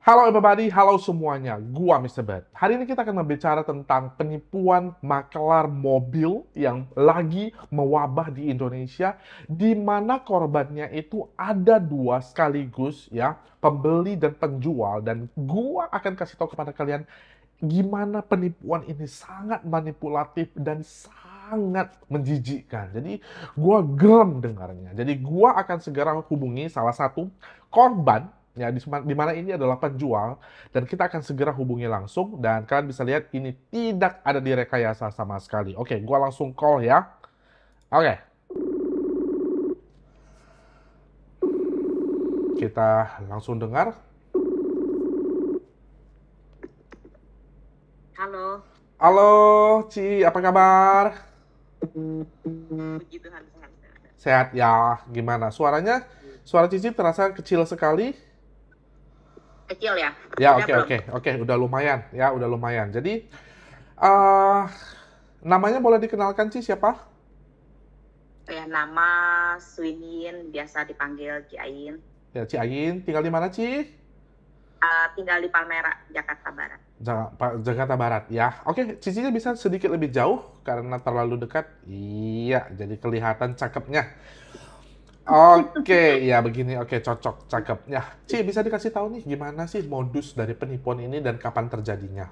Halo everybody, halo semuanya. Gua Mr. Bad. Hari ini kita akan berbicara tentang penipuan makelar mobil yang lagi mewabah di Indonesia di mana korbannya itu ada dua sekaligus ya, pembeli dan penjual dan gua akan kasih tahu kepada kalian gimana penipuan ini sangat manipulatif dan sangat menjijikkan. Jadi gua geram dengarnya. Jadi gua akan segera hubungi salah satu korban Ya di mana ini adalah penjual dan kita akan segera hubungi langsung dan kalian bisa lihat ini tidak ada direkayasa sama sekali. Oke, gue gua langsung call ya. Oke. Kita langsung dengar. Halo. Halo, Ci, apa kabar? Sehat ya. Gimana suaranya? Suara Cici terasa kecil sekali kecil ya. Ya oke oke oke udah lumayan ya udah lumayan. Jadi uh, namanya boleh dikenalkan sih siapa? Ya nama Swinin biasa dipanggil Ciain. Ya Ciain tinggal di mana Ci? Uh, tinggal di Palmera, Jakarta Barat. Jakarta Barat ya. Oke, cicinya bisa sedikit lebih jauh karena terlalu dekat. Iya, jadi kelihatan cakepnya. Oke, okay. ya begini. Oke, okay, cocok, cakep. Ya, Ci iya. bisa dikasih tahu nih gimana sih modus dari penipuan ini dan kapan terjadinya?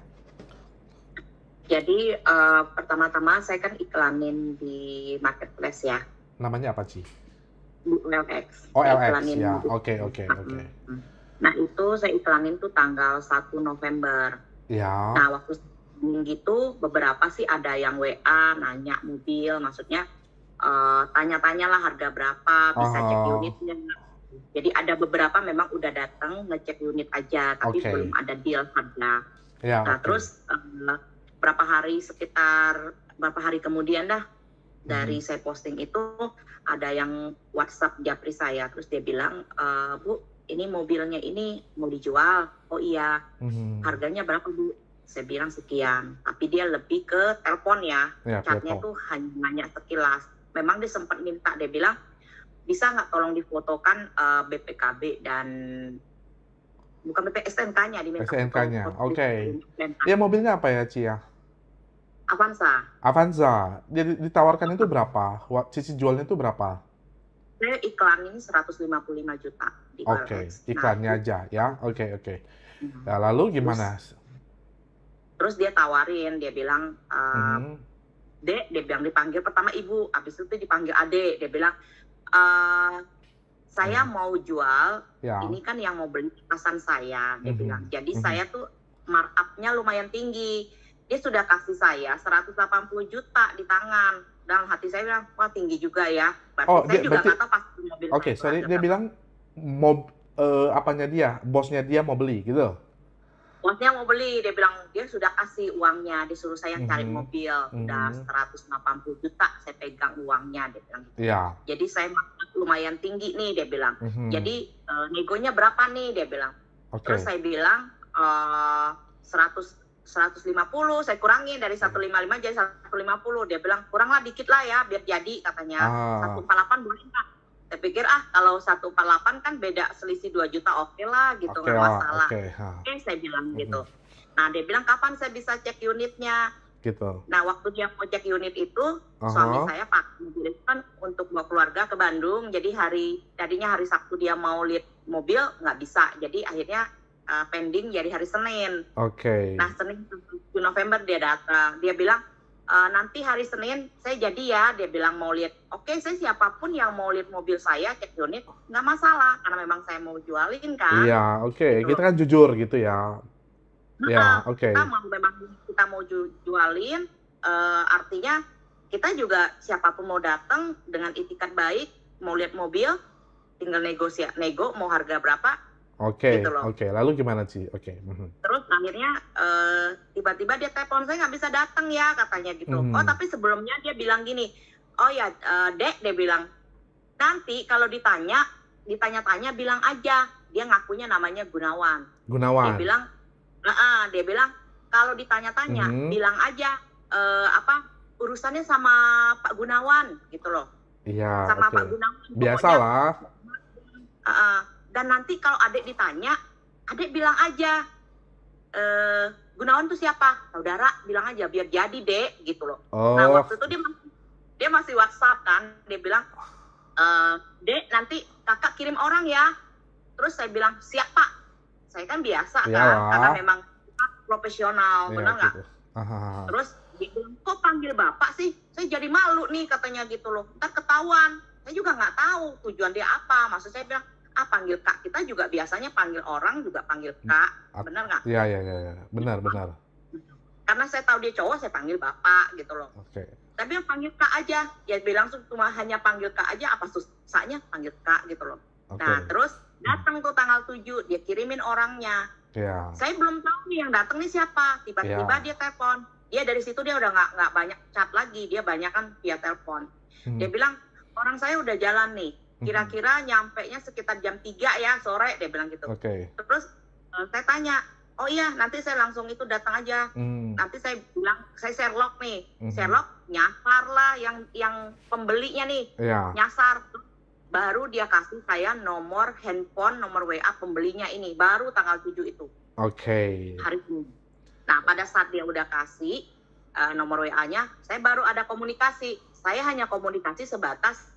Jadi uh, pertama-tama saya kan iklanin di marketplace ya. Namanya apa Ci? LX. Oh LX iklanin ya. Oke oke oke. Nah itu saya iklanin tuh tanggal 1 November. Ya. Nah waktu itu beberapa sih ada yang WA nanya mobil, maksudnya uh, eh, tanya-tanyalah harga berapa, bisa cek unitnya. Jadi ada beberapa memang udah datang ngecek unit aja, tapi okay. belum ada deal harga. Ya, nah okay. terus uh, berapa hari sekitar berapa hari kemudian dah dari hmm. saya posting itu ada yang WhatsApp japri saya, terus dia bilang e, Bu ini mobilnya ini mau dijual, oh iya hmm. harganya berapa Bu? Saya bilang sekian, tapi dia lebih ke telepon ya, ya catnya tuh hanya sekilas memang dia sempat minta dia bilang bisa nggak tolong difotokan uh, eh, BPKB dan bukan BP STNK-nya diminta STNK-nya. Oke. Okay. Ya mobilnya apa ya, Cia? Avanza. Avanza. Dia ditawarkan itu berapa? Sisi jualnya itu berapa? Saya iklan ini 155 juta. Oke, okay. Nah, iklannya nah, aja ya. Oke, okay, oke. Okay. Mhm. Nah, ya, lalu gimana? Terus, terus dia tawarin, dia bilang uh, hmm dek dia bilang dipanggil pertama ibu habis itu dipanggil ade, dia bilang e, saya hmm. mau jual ya. ini kan yang mau beli pasan saya dia hmm. bilang jadi hmm. saya tuh markupnya lumayan tinggi dia sudah kasih saya 180 juta di tangan dalam hati saya bilang wah tinggi juga ya berarti oh, saya dia, juga berarti, gak tahu pasti mobil oke okay, sorry dia bilang mau uh, eh, apanya dia bosnya dia mau beli gitu maksudnya mau beli dia bilang dia sudah kasih uangnya disuruh saya cari mm -hmm. mobil udah mm -hmm. 180 juta saya pegang uangnya dia bilang gitu yeah. jadi saya lumayan tinggi nih dia bilang mm -hmm. jadi uh, negonya berapa nih dia bilang okay. terus saya bilang uh, 100 150 saya kurangi dari 155 jadi 150 dia bilang kuranglah dikit lah ya biar jadi katanya ah. 148 boleh saya pikir ah kalau 148 kan beda selisih 2 juta oke okay lah gitu okay, nggak oh, masalah oke okay, okay, saya bilang mm -hmm. gitu nah dia bilang kapan saya bisa cek unitnya gitu nah waktu dia mau cek unit itu uh -huh. suami saya pak kan untuk bawa keluarga ke Bandung jadi hari tadinya hari Sabtu dia mau lihat mobil nggak bisa jadi akhirnya uh, pending jadi hari Senin oke okay. nah Senin 7 November dia datang dia bilang e, nanti hari Senin saya jadi ya dia bilang mau lihat oke saya siapapun yang mau lihat mobil saya cek unit nggak masalah karena memang saya mau jualin kan iya oke okay. gitu. kita kan jujur gitu ya nah, ya oke okay. kita mau memang kita mau ju jualin e, artinya kita juga siapapun mau datang dengan itikat baik mau lihat mobil tinggal negosia, nego mau harga berapa Oke, okay, gitu oke. Okay. Lalu gimana sih? Oke. Okay. Mhm. Terus akhirnya eh, tiba-tiba uh, dia telepon saya nggak bisa datang ya katanya gitu. Mm Oh tapi sebelumnya dia bilang gini, oh ya uh, dek dia bilang nanti kalau ditanya, ditanya-tanya bilang aja dia ngakunya namanya Gunawan. Gunawan. Dia bilang, nah, uh, dia bilang kalau ditanya-tanya mm bilang aja uh, apa urusannya sama Pak Gunawan gitu loh. Iya. Sama okay. Pak Gunawan. Biasalah. Pokoknya, dan nanti kalau adik ditanya adik bilang aja e, Gunawan tuh siapa saudara bilang aja biar jadi dek gitu loh nah, oh. nah waktu itu dia dia masih WhatsApp kan dia bilang e, dek nanti kakak kirim orang ya terus saya bilang siapa saya kan biasa ya. kan karena memang profesional ya, benar nggak gitu. terus dia bilang kok panggil bapak sih saya jadi malu nih katanya gitu loh ntar ketahuan saya juga nggak tahu tujuan dia apa maksud saya bilang ah panggil kak kita juga biasanya panggil orang juga panggil hmm. kak benar nggak iya iya iya ya. benar benar karena saya tahu dia cowok saya panggil bapak gitu loh okay. tapi yang panggil kak aja ya bilang cuma hanya panggil kak aja apa susahnya panggil kak gitu loh okay. nah terus hmm. datang tuh tanggal 7 dia kirimin orangnya iya. saya belum tahu nih yang datang nih siapa tiba-tiba ya. dia telepon dia dari situ dia udah nggak nggak banyak chat lagi dia banyak kan via telepon hmm. dia bilang orang saya udah jalan nih Mm-hmm. kira-kira nyampe nya sekitar jam 3 ya sore dia bilang gitu okay. terus uh, saya tanya oh iya nanti saya langsung itu datang aja mm. nanti saya bilang saya Sherlock nih hmm. Sherlock nyasar lah yang yang pembelinya nih yeah. nyasar baru dia kasih saya nomor handphone nomor WA pembelinya ini baru tanggal 7 itu oke okay. hari ini nah pada saat dia udah kasih uh, nomor WA-nya saya baru ada komunikasi saya hanya komunikasi sebatas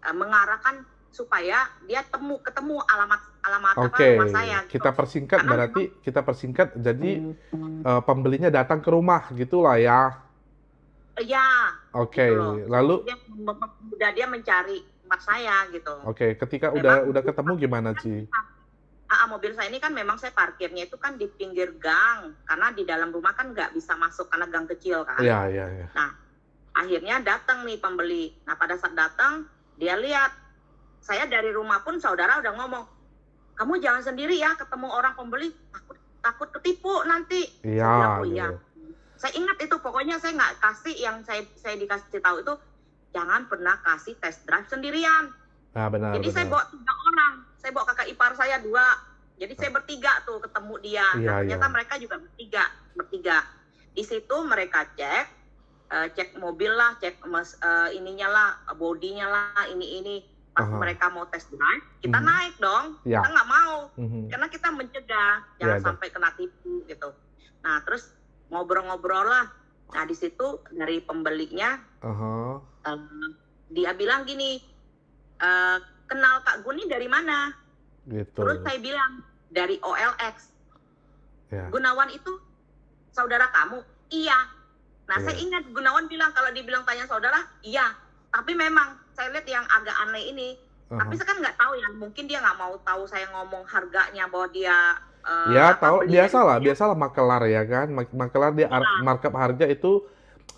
Eh, mengarahkan supaya dia temu ketemu alamat alamat okay. apa rumah saya. Gitu. Kita persingkat Karena berarti memang, kita persingkat jadi hmm. uh, pembelinya datang ke rumah gitulah ya. ya Oke. Okay. Gitu Lalu dia, udah dia mencari rumah saya gitu. Oke, okay. ketika memang, udah udah ketemu gimana, sih kan, ah, ah, mobil saya ini kan memang saya parkirnya itu kan di pinggir gang karena di dalam rumah kan nggak bisa masuk karena gang kecil kan. Iya, iya, iya. Nah, akhirnya datang nih pembeli. Nah, pada saat datang dia lihat, saya dari rumah pun saudara udah ngomong, kamu jangan sendiri ya ketemu orang pembeli, takut takut ketipu nanti. Iya. Oh iya. iya. Saya ingat itu, pokoknya saya nggak kasih yang saya saya dikasih tahu itu jangan pernah kasih test drive sendirian. Nah, benar. Jadi benar. saya bawa tiga orang, saya bawa kakak ipar saya dua, jadi saya bertiga tuh ketemu dia. Iya, nah, ternyata iya. mereka juga bertiga, bertiga. Di situ mereka cek, uh, cek mobil lah, cek mas uh, ininya lah, bodinya lah, ini ini. Pas uh-huh. mereka mau tes drive, kita uh-huh. naik dong. Ya. Kita nggak mau, uh-huh. karena kita mencegah ya, jangan ya, sampai kena tipu gitu. Nah terus ngobrol-ngobrol lah. Nah di situ dari pembeliknya, uh eh, um, dia bilang gini, e, kenal Kak Guni dari mana? Gitu. Terus saya bilang dari OLX. Ya. Gunawan itu saudara kamu? Iya Nah, yeah. saya ingat Gunawan bilang kalau dibilang tanya saudara, iya. Tapi memang saya lihat yang agak aneh ini. Uh -huh. Tapi saya kan nggak tahu ya, mungkin dia nggak mau tahu saya ngomong harganya bahwa dia uh, ya tahu biasalah, dia. biasalah gitu. makelar ya kan. Makelar dia nah. markup harga itu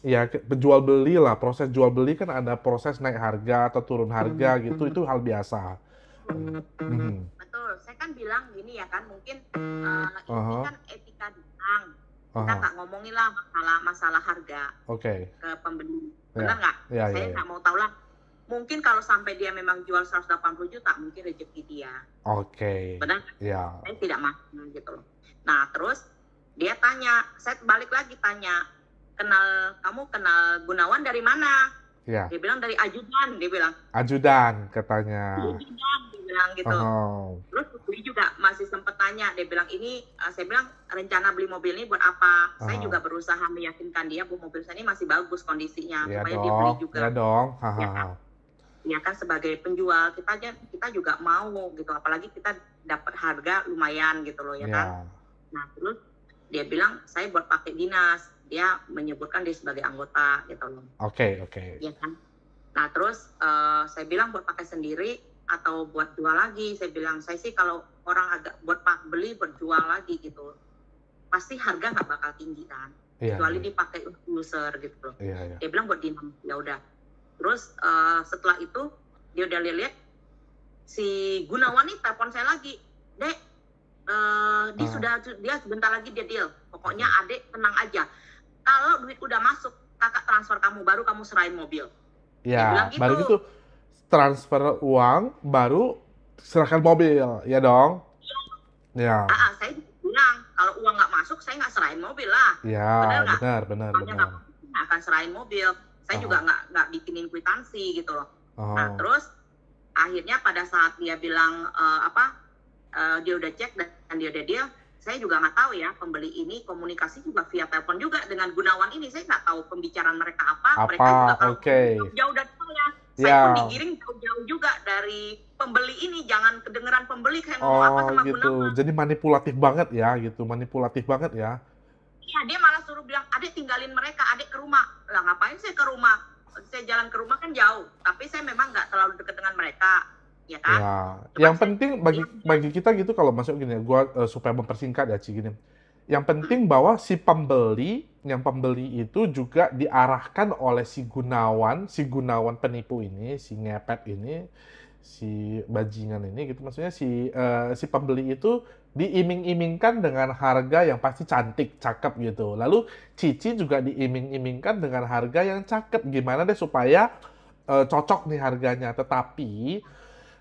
ya penjual beli lah proses jual beli kan ada proses naik harga atau turun harga mm-hmm. gitu itu hal biasa mm-hmm. betul saya kan bilang gini ya kan mungkin uh, uh-huh. ini kan etika dagang kita nggak ngomongin lah masalah masalah harga okay. ke pembeli ya. benar nggak yeah. yeah, saya ya, ya. nggak yeah, mau tahu lah mungkin kalau sampai dia memang jual 180 juta mungkin rezeki dia oke okay. benar ya saya tidak mah. gitu loh nah terus dia tanya saya balik lagi tanya kenal kamu kenal Gunawan dari mana dia bilang dari ajudan dia bilang ajudan katanya ajudan bilang gitu. Oh. Terus gue juga masih sempet tanya, dia bilang ini, uh, saya bilang rencana beli mobil ini buat apa? Oh. Saya ah. juga berusaha meyakinkan dia bu mobil saya ini masih bagus kondisinya, ya supaya dong, dia beli juga. Ya dong. Ha -ha. Ya, kan? ya kan sebagai penjual kita aja kita juga mau gitu, apalagi kita dapat harga lumayan gitu loh ya, ya. kan. Nah terus dia bilang saya buat pakai dinas, dia menyebutkan dia sebagai anggota gitu loh. Oke okay, oke. Okay. Ya kan. Nah terus uh, saya bilang buat pakai sendiri atau buat jual lagi saya bilang saya sih kalau orang agak buat pak beli berjual lagi gitu pasti harga nggak bakal tinggi kan yeah, kecuali yeah. dipakai user gitu loh yeah, yeah. dia bilang buat dinam ya udah terus uh, setelah itu dia udah lihat si Gunawan nih telepon saya lagi dek uh, dia uh. sudah dia sebentar lagi dia deal pokoknya adek tenang aja kalau duit udah masuk kakak transfer kamu baru kamu serahin mobil ya dia iya, bilang gitu, baru gitu transfer uang baru serahkan mobil ya dong ya ya. Aa, ah, ah, saya bilang kalau uang nggak masuk saya nggak serahin mobil lah ya benar benar benar Gak akan serahin mobil saya oh. juga nggak nggak bikinin kwitansi gitu loh nah oh. terus akhirnya pada saat dia bilang uh, apa uh, dia udah cek dan dia udah deal saya juga nggak tahu ya pembeli ini komunikasi juga via telepon juga dengan Gunawan ini saya nggak tahu pembicaraan mereka apa, apa? mereka juga okay. jauh dari saya ya. pun digiring jauh-jauh juga dari pembeli ini jangan kedengeran pembeli kayak ngomong oh, apa sama gitu. Jadi manipulatif banget ya gitu, manipulatif banget ya. Iya, dia malah suruh bilang, "Adik tinggalin mereka, adik ke rumah." Lah ngapain saya ke rumah? Saya jalan ke rumah kan jauh, tapi saya memang nggak terlalu dekat dengan mereka. Ya kan? Ya. yang penting bagi bagi kita gitu kalau masuk gini, gua uh, supaya mempersingkat ya Ci gini. Yang penting bahwa si pembeli, yang pembeli itu juga diarahkan oleh si gunawan, si gunawan penipu ini, si ngepet ini, si bajingan ini gitu. Maksudnya si uh, si pembeli itu diiming-imingkan dengan harga yang pasti cantik, cakep gitu. Lalu Cici juga diiming-imingkan dengan harga yang cakep. Gimana deh supaya uh, cocok nih harganya. Tetapi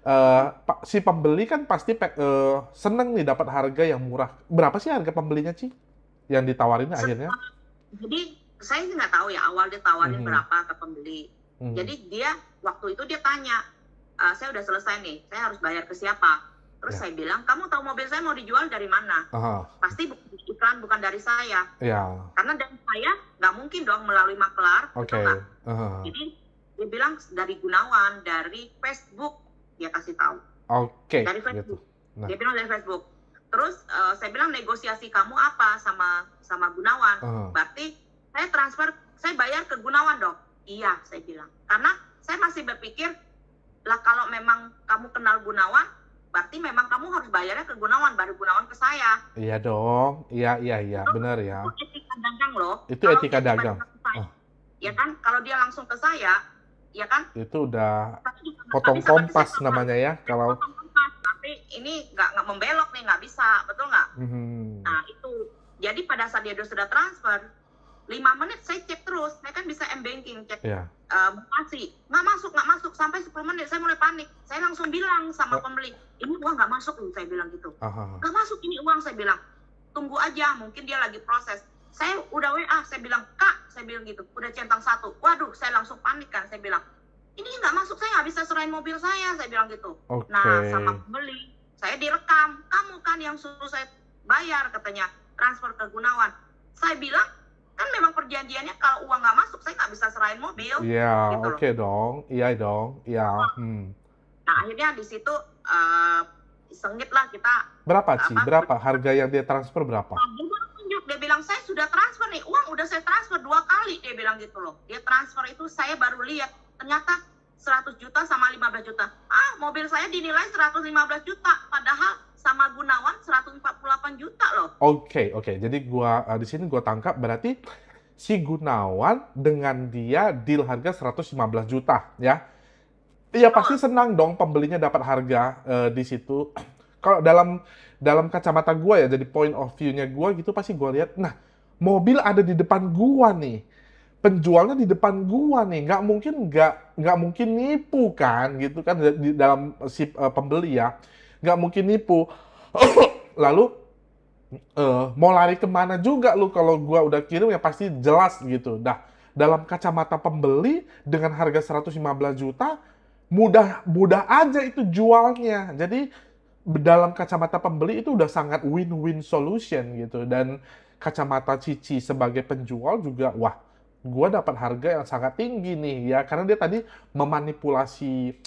uh, si pembeli kan pasti uh, seneng nih dapat harga yang murah. Berapa sih harga pembelinya sih Yang ditawarin Setelah, akhirnya? Jadi saya nggak tahu ya awal dia tawarin -hmm. berapa ke pembeli. -hmm. Jadi dia waktu itu dia tanya, e, saya udah selesai nih, saya harus bayar ke siapa? Terus yeah. saya bilang, kamu tahu mobil saya mau dijual dari mana? Uh-huh. Pasti iklan bukan dari saya. Yeah. Karena dari saya nggak mungkin dong melalui maklar. Gitu Oke. Okay. Uh-huh. Jadi dia bilang dari Gunawan, dari Facebook, dia kasih tahu. Oke. Okay, dari Facebook. Gitu. Nah. Dia bilang dari Facebook. Terus uh, saya bilang negosiasi kamu apa sama sama Gunawan? Uh. Berarti saya transfer, saya bayar ke Gunawan dong. Iya, saya bilang. Karena saya masih berpikir lah kalau memang kamu kenal Gunawan, berarti memang kamu harus bayarnya ke Gunawan baru Gunawan ke saya. Iya dong. Iya iya iya, benar ya. Itu etika dagang loh. Itu kalau etika dagang. Saya, oh. Ya kan, kalau dia langsung ke saya, ya kan? Itu udah potong kompas namanya ya kalau tapi ini nggak nggak membelok nih nggak bisa betul nggak? Hmm. Nah itu jadi pada saat dia sudah transfer lima menit saya cek terus, saya kan bisa m banking cek yeah. Iya. uh, masih nggak masuk nggak masuk sampai 10 menit saya mulai panik, saya langsung bilang sama oh. pembeli ini uang nggak masuk, saya bilang gitu, nggak masuk ini uang saya bilang tunggu aja mungkin dia lagi proses saya udah WA, saya bilang, Kak, saya bilang gitu, udah centang satu. Waduh, saya langsung panik kan, saya bilang, ini nggak masuk, saya nggak bisa serahin mobil saya, saya bilang gitu. Okay. Nah, sama pembeli, saya direkam, kamu kan yang suruh saya bayar, katanya, transfer ke Gunawan. Saya bilang, kan memang perjanjiannya kalau uang nggak masuk, saya nggak bisa serahin mobil. Iya, yeah, gitu oke okay dong, iya dong, iya. Yeah. Hmm. Nah, akhirnya di situ, uh, eh, sengit lah kita. Berapa, sih Berapa? Harga yang dia transfer berapa? Nah, dia bilang saya sudah transfer nih uang udah saya transfer dua kali dia bilang gitu loh dia transfer itu saya baru lihat ternyata 100 juta sama 15 juta ah mobil saya dinilai 115 juta padahal sama Gunawan 148 juta loh oke okay, oke okay. jadi gua uh, di sini gua tangkap berarti si Gunawan dengan dia deal harga 115 juta ya Iya pasti senang dong pembelinya dapat harga uh, di situ kalau dalam dalam kacamata gue ya jadi point of view-nya gue gitu pasti gue lihat nah mobil ada di depan gue nih penjualnya di depan gue nih nggak mungkin nggak nggak mungkin nipu kan gitu kan di dalam si uh, pembeli ya nggak mungkin nipu lalu uh, mau lari kemana juga lu kalau gue udah kirim ya pasti jelas gitu dah dalam kacamata pembeli dengan harga 115 juta mudah mudah aja itu jualnya jadi dalam kacamata pembeli itu udah sangat win-win solution gitu dan kacamata Cici sebagai penjual juga wah gue dapat harga yang sangat tinggi nih ya karena dia tadi memanipulasi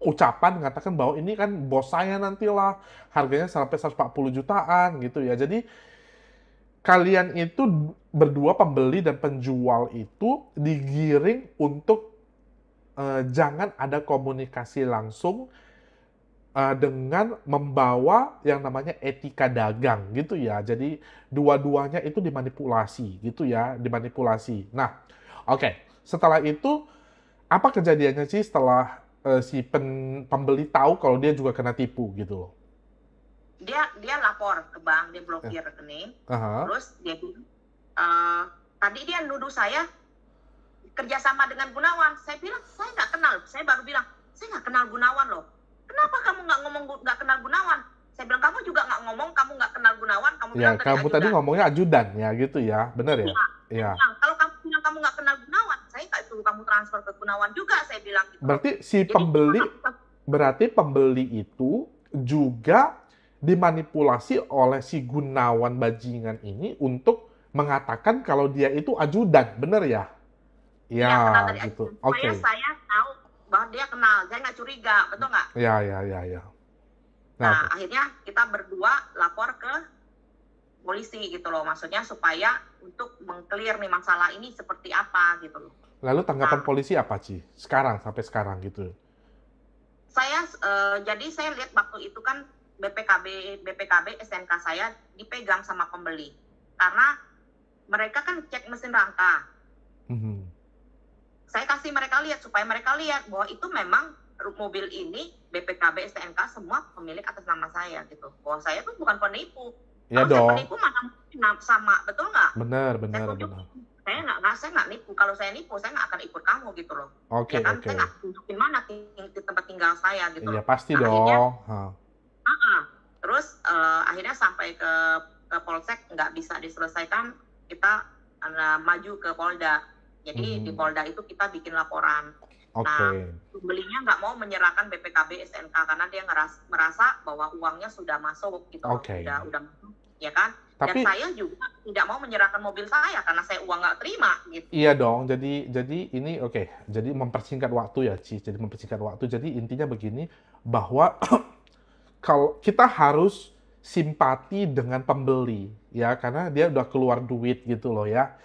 ucapan mengatakan bahwa ini kan bos saya nantilah harganya sampai 140 jutaan gitu ya jadi kalian itu berdua pembeli dan penjual itu digiring untuk eh, jangan ada komunikasi langsung uh, dengan membawa yang namanya etika dagang gitu ya. Jadi dua-duanya itu dimanipulasi gitu ya, dimanipulasi. Nah, oke. Okay. Setelah itu apa kejadiannya sih setelah uh, si pen, pembeli tahu kalau dia juga kena tipu gitu loh? Dia dia lapor ke bank, dia blokir eh. rekening. Uh -huh. Terus dia uh, tadi dia nuduh saya kerjasama dengan Gunawan. Saya bilang saya nggak kenal. Saya baru bilang saya nggak kenal Gunawan loh kenapa kamu nggak ngomong nggak kenal Gunawan? Saya bilang kamu juga nggak ngomong, kamu nggak kenal Gunawan, kamu ya, bilang kamu tadi, tadi ngomongnya ajudan ya gitu ya, benar ya? Iya. Ya. Kalau kamu bilang kamu nggak kenal Gunawan, saya nggak suruh kamu transfer ke Gunawan juga, saya bilang. Gitu. Berarti si Jadi, pembeli, berarti pembeli itu juga dimanipulasi oleh si Gunawan bajingan ini untuk mengatakan kalau dia itu ajudan, benar ya? Iya, ya, ya gitu. Oke. Okay dia kenal, saya nggak curiga, betul nggak? Iya, iya, iya, iya. Nah, nah, akhirnya kita berdua lapor ke polisi gitu loh, maksudnya supaya untuk mengclear nih masalah ini seperti apa gitu loh. Lalu tanggapan nah, polisi apa sih sekarang sampai sekarang gitu? Saya uh, jadi saya lihat waktu itu kan BPKB BPKB SNK saya dipegang sama pembeli karena mereka kan cek mesin rangka. Mm -hmm saya kasih mereka lihat supaya mereka lihat bahwa itu memang mobil ini BPKB STNK semua pemilik atas nama saya gitu bahwa saya tuh bukan penipu ya kalau dong. saya penipu mana sama betul nggak benar benar saya benar saya nggak saya nggak nipu kalau saya nipu saya nggak akan ikut kamu gitu loh oke okay, ya kan okay. saya nggak tunjukin mana di tempat tinggal saya gitu ya pasti nah, dong akhirnya, huh. -uh. terus uh, akhirnya sampai ke ke polsek nggak bisa diselesaikan kita uh, maju ke polda jadi hmm. di Polda itu kita bikin laporan. Okay. Nah, pembelinya nggak mau menyerahkan BPKB SNK karena dia ngeras, merasa bahwa uangnya sudah masuk gitu, okay. sudah udah ya kan. Tapi, Dan saya juga tidak mau menyerahkan mobil saya karena saya uang nggak terima gitu. Iya dong. Jadi jadi ini oke. Okay. Jadi mempersingkat waktu ya, Ci. Jadi mempersingkat waktu. Jadi intinya begini bahwa kalau kita harus simpati dengan pembeli ya karena dia udah keluar duit gitu loh ya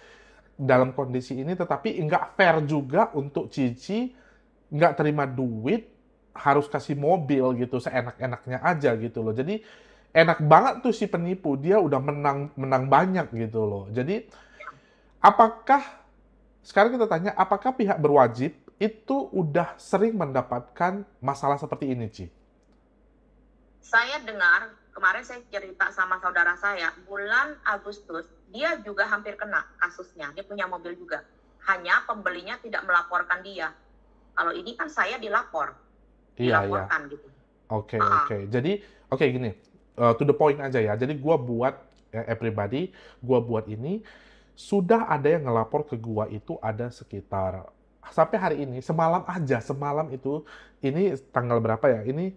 dalam kondisi ini tetapi nggak fair juga untuk Cici nggak terima duit harus kasih mobil gitu seenak-enaknya aja gitu loh jadi enak banget tuh si penipu dia udah menang menang banyak gitu loh jadi apakah sekarang kita tanya apakah pihak berwajib itu udah sering mendapatkan masalah seperti ini Ci? Saya dengar kemarin saya cerita sama saudara saya bulan Agustus dia juga hampir kena kasusnya dia punya mobil juga hanya pembelinya tidak melaporkan dia kalau ini kan saya dilapor iya, iya. dilaporkan iya. gitu oke okay, ah, ah. oke uh-huh. okay. jadi oke okay, gini uh, to the point aja ya jadi gua buat everybody eh, eh, gua buat ini sudah ada yang ngelapor ke gua itu ada sekitar sampai hari ini semalam aja semalam itu ini tanggal berapa ya ini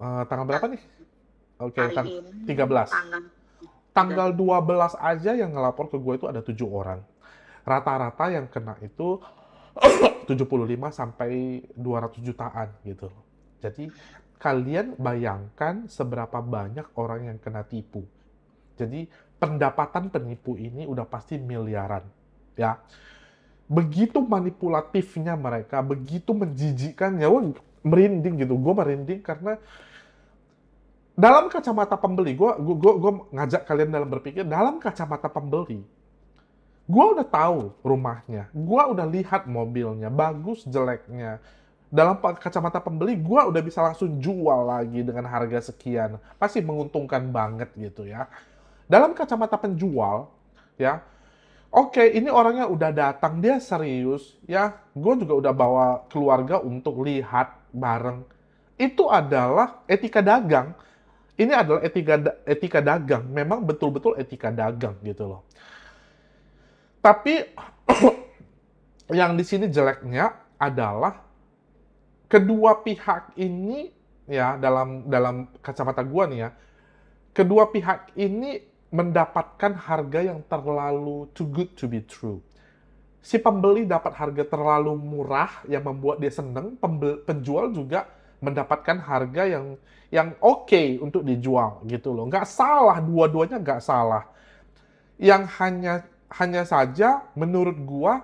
uh, tanggal berapa nah, nih Oke, okay, tang belas, 13. Tanggal. dua 12 aja yang ngelapor ke gue itu ada tujuh orang. Rata-rata yang kena itu 75 sampai 200 jutaan gitu. Jadi kalian bayangkan seberapa banyak orang yang kena tipu. Jadi pendapatan penipu ini udah pasti miliaran, ya. Begitu manipulatifnya mereka, begitu menjijikannya, wah merinding gitu. Gue merinding karena dalam kacamata pembeli, gue gua, gua gua ngajak kalian dalam berpikir dalam kacamata pembeli. Gue udah tahu rumahnya, gue udah lihat mobilnya, bagus jeleknya. Dalam kacamata pembeli, gue udah bisa langsung jual lagi dengan harga sekian. Pasti menguntungkan banget gitu ya. Dalam kacamata penjual, ya, oke okay, ini orangnya udah datang, dia serius, ya. Gue juga udah bawa keluarga untuk lihat bareng. Itu adalah etika dagang ini adalah etika etika dagang, memang betul-betul etika dagang gitu loh. Tapi yang di sini jeleknya adalah kedua pihak ini ya dalam dalam kacamata gua nih ya. Kedua pihak ini mendapatkan harga yang terlalu too good to be true si pembeli dapat harga terlalu murah yang membuat dia seneng, penjual juga mendapatkan harga yang yang oke okay untuk dijual gitu loh. Nggak salah, dua-duanya nggak salah. Yang hanya hanya saja menurut gua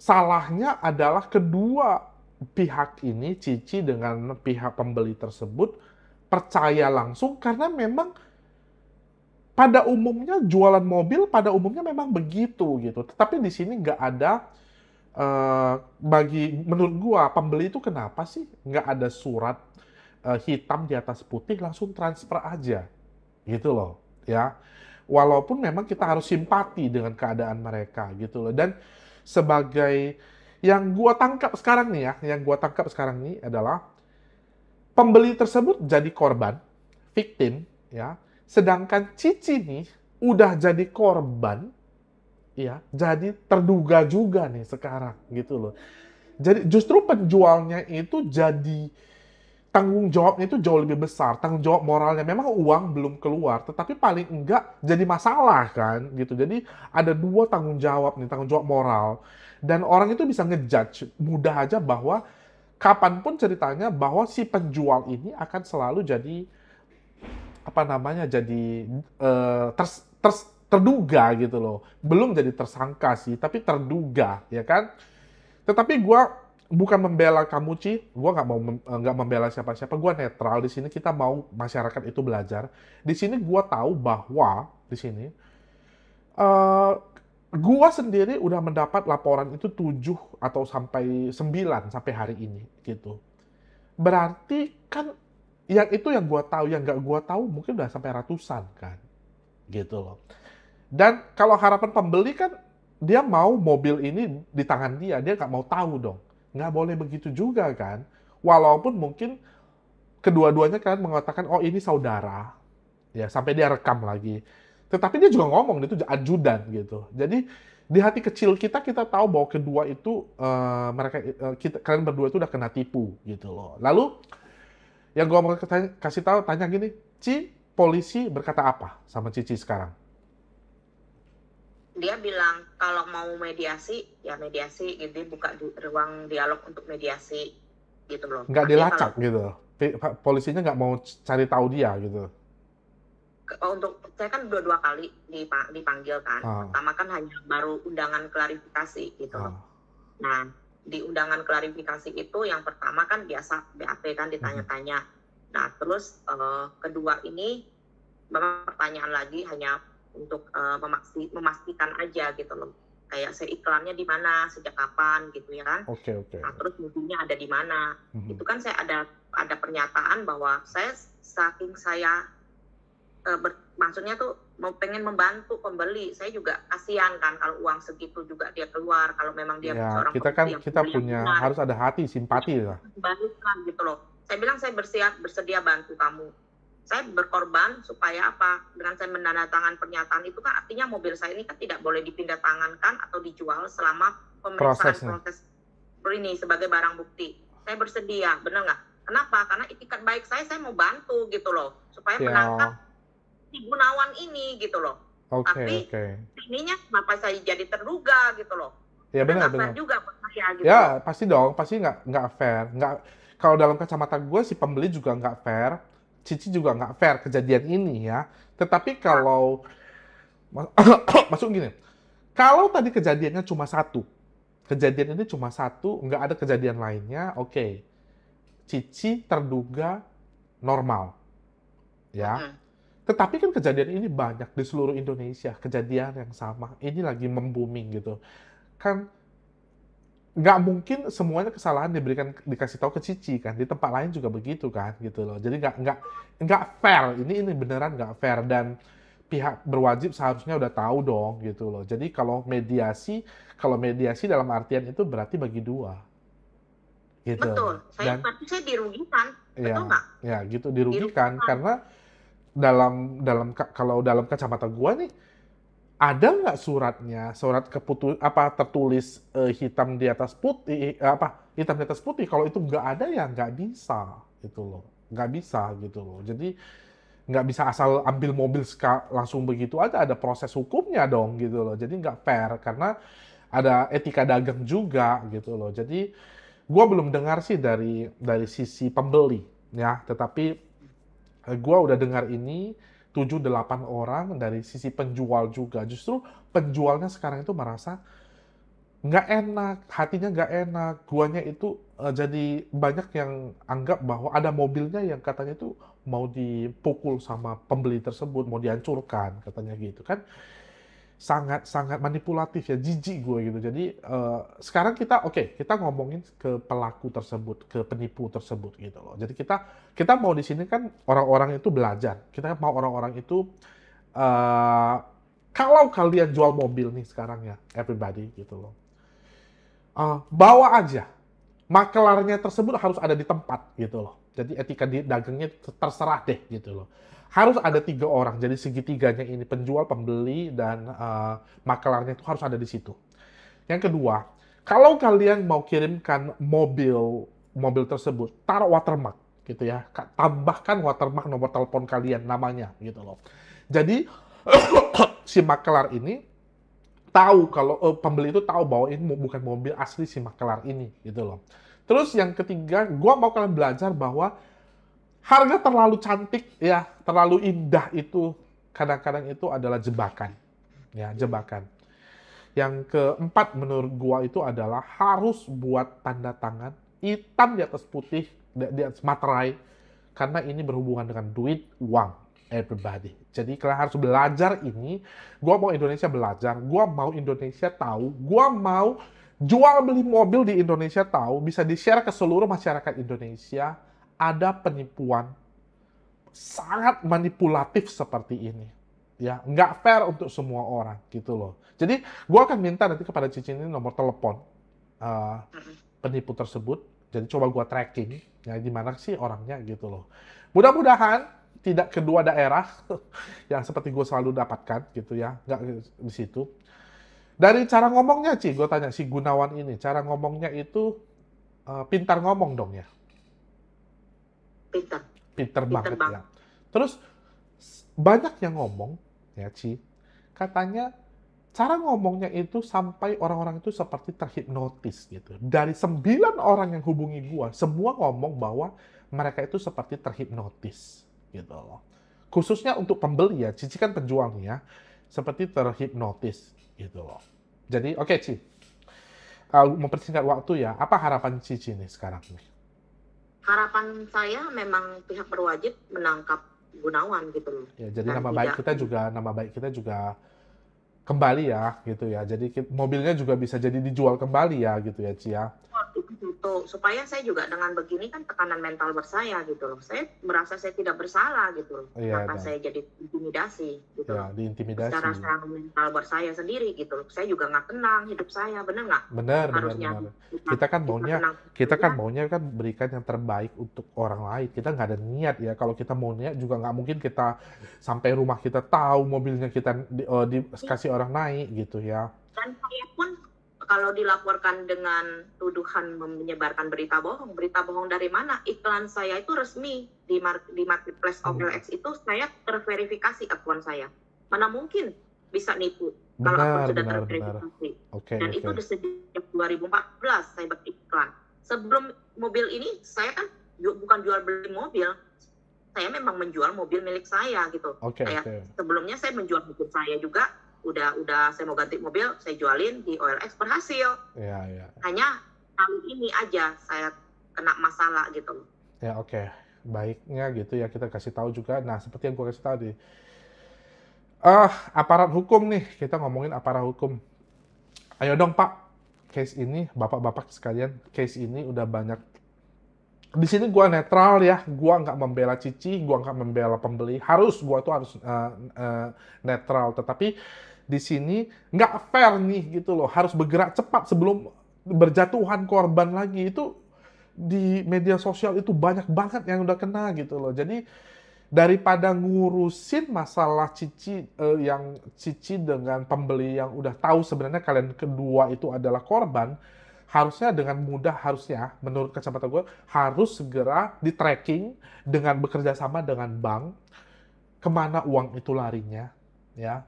salahnya adalah kedua pihak ini Cici dengan pihak pembeli tersebut percaya langsung karena memang pada umumnya jualan mobil pada umumnya memang begitu gitu. Tetapi di sini nggak ada Eh, bagi menurut gua pembeli itu kenapa sih nggak ada surat uh, hitam di atas putih langsung transfer aja gitu loh ya walaupun memang kita harus simpati dengan keadaan mereka gitu loh dan sebagai yang gua tangkap sekarang nih ya yang gua tangkap sekarang nih adalah pembeli tersebut jadi korban victim ya sedangkan Cici nih udah jadi korban ya jadi terduga juga nih sekarang gitu loh. Jadi justru penjualnya itu jadi tanggung jawabnya itu jauh lebih besar, tanggung jawab moralnya. Memang uang belum keluar, tetapi paling enggak jadi masalah kan gitu. Jadi ada dua tanggung jawab nih, tanggung jawab moral. Dan orang itu bisa ngejudge mudah aja bahwa kapanpun ceritanya bahwa si penjual ini akan selalu jadi apa namanya jadi uh, ters, ters, terduga gitu loh. Belum jadi tersangka sih, tapi terduga, ya kan? Tetapi gue bukan membela kamu Ci, gue nggak mau eh, nggak mem membela siapa-siapa, gue netral di sini kita mau masyarakat itu belajar. Di sini gue tahu bahwa di sini uh, eh, gue sendiri udah mendapat laporan itu 7 atau sampai 9 sampai hari ini gitu. Berarti kan yang itu yang gue tahu, yang nggak gue tahu mungkin udah sampai ratusan kan, gitu loh. Dan kalau harapan pembeli kan dia mau mobil ini di tangan dia, dia nggak mau tahu dong. Nggak boleh begitu juga kan. Walaupun mungkin kedua-duanya kan mengatakan, oh ini saudara. Ya, sampai dia rekam lagi. Tetapi dia juga ngomong, dia itu ajudan gitu. Jadi di hati kecil kita, kita tahu bahwa kedua itu, uh, mereka uh, kita, kalian berdua itu udah kena tipu gitu loh. Lalu, yang gue mau kasih tahu tanya gini, Ci, polisi berkata apa sama Cici sekarang? dia bilang kalau mau mediasi ya mediasi gitu buka di, ruang dialog untuk mediasi gitu loh nggak dilacak kalau, gitu polisinya nggak mau cari tahu dia gitu oh, untuk saya kan dua dua kali dipanggil kan ah. pertama kan hanya baru undangan klarifikasi gitu ah. nah di undangan klarifikasi itu yang pertama kan biasa BAP kan ditanya-tanya hmm. nah terus uh, kedua ini memang pertanyaan lagi hanya untuk uh, memaksi, memastikan aja gitu loh kayak saya iklannya di mana sejak kapan gitu ya kan okay, okay. nah terus movie ada di mana mm-hmm. itu kan saya ada ada pernyataan bahwa saya saking saya uh, ber, maksudnya tuh mau pengen membantu pembeli saya juga kasihan kan kalau uang segitu juga dia keluar kalau memang dia ya, seorang kita kan kita punya harus ada hati simpati lah iya, bagus kan gitu loh saya bilang saya bersiap bersedia bantu kamu saya berkorban supaya apa dengan saya menandatangan pernyataan itu kan artinya mobil saya ini kan tidak boleh dipindah tangankan atau dijual selama pemeriksaan proses ini sebagai barang bukti saya bersedia benar nggak kenapa karena itikat baik saya saya mau bantu gitu loh supaya yeah. menangkap si Gunawan ini gitu loh okay, tapi okay. ininya kenapa saya jadi terduga gitu loh ya benar benar juga saya gitu ya pasti dong pasti nggak nggak fair nggak kalau dalam kacamata gue si pembeli juga nggak fair Cici juga nggak fair kejadian ini ya. Tetapi kalau masuk gini, kalau tadi kejadiannya cuma satu, kejadian ini cuma satu, nggak ada kejadian lainnya, oke, okay. Cici terduga normal, ya. Tetapi kan kejadian ini banyak di seluruh Indonesia, kejadian yang sama. Ini lagi membuming gitu. Kan nggak mungkin semuanya kesalahan diberikan dikasih tahu ke Cici kan di tempat lain juga begitu kan gitu loh jadi nggak nggak nggak fair ini ini beneran nggak fair dan pihak berwajib seharusnya udah tahu dong gitu loh jadi kalau mediasi kalau mediasi dalam artian itu berarti bagi dua gitu betul saya dan, berarti saya dirugikan ya, betul nggak ya gitu dirugikan, dirugikan karena dalam dalam kalau dalam kacamata gua nih ada nggak suratnya surat keputus apa tertulis uh, hitam di atas putih eh, apa hitam di atas putih kalau itu nggak ada ya nggak bisa gitu loh nggak bisa gitu loh jadi nggak bisa asal ambil mobil langsung begitu aja ada proses hukumnya dong gitu loh jadi nggak fair karena ada etika dagang juga gitu loh jadi gue belum dengar sih dari dari sisi pembeli ya tetapi eh, gue udah dengar ini 7-8 orang dari sisi penjual juga. Justru penjualnya sekarang itu merasa nggak enak, hatinya nggak enak. Guanya itu uh, jadi banyak yang anggap bahwa ada mobilnya yang katanya itu mau dipukul sama pembeli tersebut, mau dihancurkan katanya gitu kan sangat sangat manipulatif ya jijik gue gitu jadi uh, sekarang kita oke okay, kita ngomongin ke pelaku tersebut ke penipu tersebut gitu loh jadi kita kita mau di sini kan orang-orang itu belajar kita mau orang-orang itu uh, kalau kalian jual mobil nih sekarang ya everybody gitu loh uh, bawa aja makelarnya tersebut harus ada di tempat gitu loh jadi etika di dagangnya terserah deh gitu loh harus ada tiga orang. Jadi segitiganya ini penjual, pembeli, dan uh, makelarnya itu harus ada di situ. Yang kedua, kalau kalian mau kirimkan mobil mobil tersebut, taruh watermark gitu ya. Tambahkan watermark nomor telepon kalian namanya gitu loh. Jadi si makelar ini tahu kalau uh, pembeli itu tahu bahwa ini bukan mobil asli si makelar ini gitu loh. Terus yang ketiga, gua mau kalian belajar bahwa harga terlalu cantik ya terlalu indah itu kadang-kadang itu adalah jebakan ya jebakan yang keempat menurut gua itu adalah harus buat tanda tangan hitam di atas putih di atas materai karena ini berhubungan dengan duit uang everybody jadi kalian harus belajar ini gua mau Indonesia belajar gua mau Indonesia tahu gua mau jual beli mobil di Indonesia tahu bisa di share ke seluruh masyarakat Indonesia ada penipuan sangat manipulatif seperti ini. Ya, nggak fair untuk semua orang gitu loh. Jadi gue akan minta nanti kepada Cici ini nomor telepon uh, penipu tersebut. Jadi coba gue tracking, ya di mana sih orangnya gitu loh. Mudah-mudahan tidak kedua daerah yang seperti gue selalu dapatkan gitu ya, nggak di situ. Dari cara ngomongnya sih, gue tanya si Gunawan ini, cara ngomongnya itu uh, pintar ngomong dong ya. Peter. Peter, Peter banget, ya. Terus banyak yang ngomong ya Ci, katanya cara ngomongnya itu sampai orang-orang itu seperti terhipnotis gitu. Dari sembilan orang yang hubungi gua, semua ngomong bahwa mereka itu seperti terhipnotis gitu loh. Khususnya untuk pembeli ya, Cici kan penjual ya, seperti terhipnotis gitu loh. Jadi oke okay, Ci, uh, mempersingkat waktu ya, apa harapan Cici nih sekarang nih? harapan saya memang pihak berwajib menangkap Gunawan gitu loh. Ya, jadi Dan nama baik kita juga nama baik kita juga kembali ya gitu ya. Jadi mobilnya juga bisa jadi dijual kembali ya gitu ya Cia. Ya waktu itu supaya saya juga dengan begini kan tekanan mental bersaya gitu loh saya merasa saya tidak bersalah gitu loh iya, maka saya jadi intimidasi gitu ya, loh diintimidasi. secara serangan mental bersaya sendiri gitu loh saya juga nggak tenang hidup saya bener nggak bener harusnya bener, bener. kita kan maunya tenang. kita kan iya. maunya kan berikan yang terbaik untuk orang lain kita nggak ada niat ya kalau kita mau niat juga nggak mungkin kita sampai rumah kita tahu mobilnya kita di, uh, orang naik gitu ya dan saya pun kalau dilaporkan dengan tuduhan menyebarkan berita bohong, berita bohong dari mana? Iklan saya itu resmi di, mar di marketplace hmm. itu saya terverifikasi akun saya. Mana mungkin bisa nipu benar, kalau akun sudah benar, terverifikasi. Benar. Okay, Dan okay. itu sejak 2014 saya beriklan. Sebelum mobil ini saya kan bukan jual beli mobil, saya memang menjual mobil milik saya gitu. Okay, saya okay. sebelumnya saya menjual mobil saya juga udah udah saya mau ganti mobil saya jualin di OLX berhasil ya, ya. hanya kali ini aja saya kena masalah gitu ya oke okay. baiknya gitu ya kita kasih tahu juga nah seperti yang gue kasih tahu di uh, ah, aparat hukum nih kita ngomongin aparat hukum ayo dong pak case ini bapak-bapak sekalian case ini udah banyak di sini gue netral ya, gue nggak membela Cici, gue nggak membela pembeli. Harus gue tuh harus uh, uh, netral. Tetapi di sini nggak fair nih gitu loh harus bergerak cepat sebelum berjatuhan korban lagi itu di media sosial itu banyak banget yang udah kena gitu loh jadi daripada ngurusin masalah cici eh, yang cici dengan pembeli yang udah tahu sebenarnya kalian kedua itu adalah korban harusnya dengan mudah harusnya menurut kacamata gue harus segera di tracking dengan bekerja sama dengan bank kemana uang itu larinya ya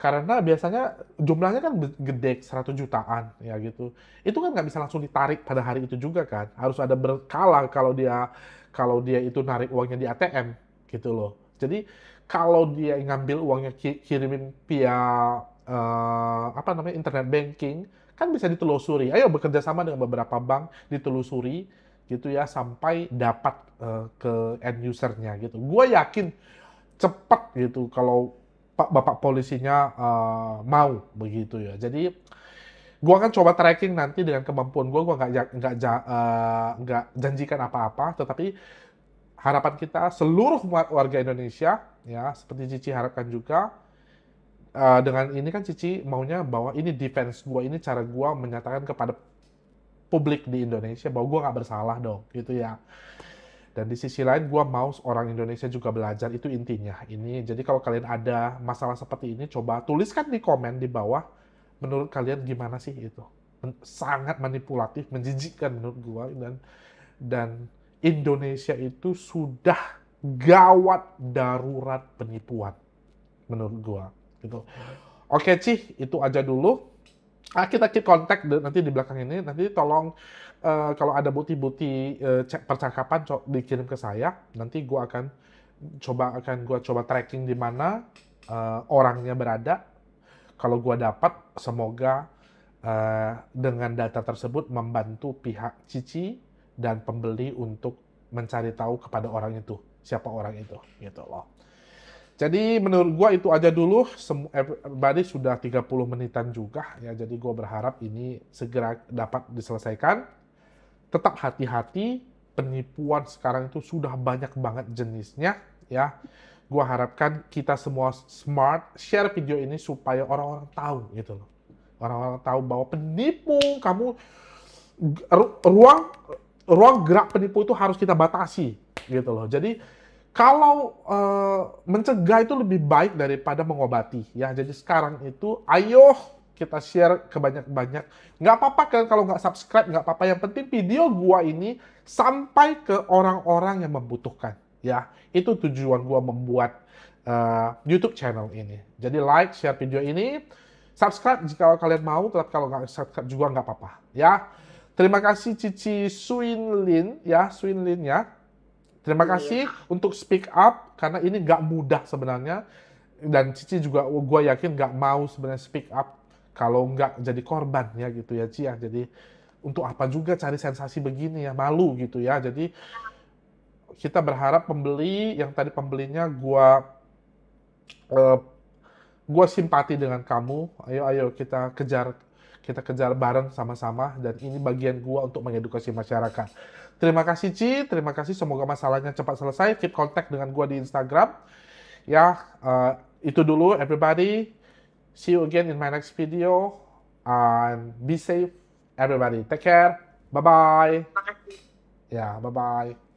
karena biasanya jumlahnya kan gede 100 jutaan ya gitu itu kan nggak bisa langsung ditarik pada hari itu juga kan harus ada berkala kalau dia kalau dia itu narik uangnya di ATM gitu loh jadi kalau dia ngambil uangnya kirimin via uh, apa namanya internet banking kan bisa ditelusuri ayo bekerja sama dengan beberapa bank ditelusuri gitu ya sampai dapat uh, ke end usernya gitu gue yakin cepat gitu kalau bapak polisinya uh, mau begitu ya. Jadi gua akan coba tracking nanti dengan kemampuan gua. Gua nggak nggak eh, nggak uh, janjikan apa-apa tetapi harapan kita seluruh warga Indonesia ya seperti Cici harapkan juga uh, dengan ini kan Cici maunya bahwa ini defense gue ini cara gue menyatakan kepada publik di Indonesia bahwa gue nggak bersalah dong gitu ya dan di sisi lain gue mau orang Indonesia juga belajar itu intinya. Ini jadi kalau kalian ada masalah seperti ini coba tuliskan di komen di bawah menurut kalian gimana sih itu. Men sangat manipulatif, menjijikkan menurut gue dan dan Indonesia itu sudah gawat darurat penipuan menurut gue gitu. Oke Cih, itu aja dulu Ah, kita keep kontak nanti di belakang ini. Nanti tolong uh, kalau ada bukti-bukti uh, percakapan dikirim ke saya. Nanti gue akan coba akan gue coba tracking di mana uh, orangnya berada. Kalau gue dapat, semoga uh, dengan data tersebut membantu pihak Cici dan pembeli untuk mencari tahu kepada orang itu siapa orang itu gitu loh. Jadi menurut gue itu aja dulu. Everybody eh, sudah 30 menitan juga ya. Jadi gue berharap ini segera dapat diselesaikan. Tetap hati-hati penipuan sekarang itu sudah banyak banget jenisnya ya. Gue harapkan kita semua smart share video ini supaya orang-orang tahu gitu loh. Orang-orang tahu bahwa penipu kamu ruang ruang gerak penipu itu harus kita batasi gitu loh. Jadi kalau uh, mencegah itu lebih baik daripada mengobati ya jadi sekarang itu ayo kita share ke banyak-banyak nggak apa-apa kan kalau nggak subscribe nggak apa-apa yang penting video gua ini sampai ke orang-orang yang membutuhkan ya itu tujuan gua membuat uh, YouTube channel ini jadi like share video ini subscribe jika kalian mau tetap kalau nggak subscribe juga nggak apa-apa ya terima kasih Cici Suinlin ya Suinlin ya Terima iya. kasih yeah. untuk speak up karena ini nggak mudah sebenarnya dan Cici juga gue yakin nggak mau sebenarnya speak up kalau nggak jadi korban ya gitu ya Cia ya. Jadi untuk apa juga cari sensasi begini ya malu gitu ya. Jadi kita berharap pembeli yang tadi pembelinya gue uh, gue simpati dengan kamu. Ayo ayo kita kejar kita kejar bareng sama-sama dan ini bagian gue untuk mengedukasi masyarakat. Terima kasih Ci, terima kasih. Semoga masalahnya cepat selesai. Keep contact dengan gua di Instagram. Ya, uh, itu dulu everybody. See you again in my next video. And be safe everybody. Take care. Bye-bye. Ya, yeah, bye-bye.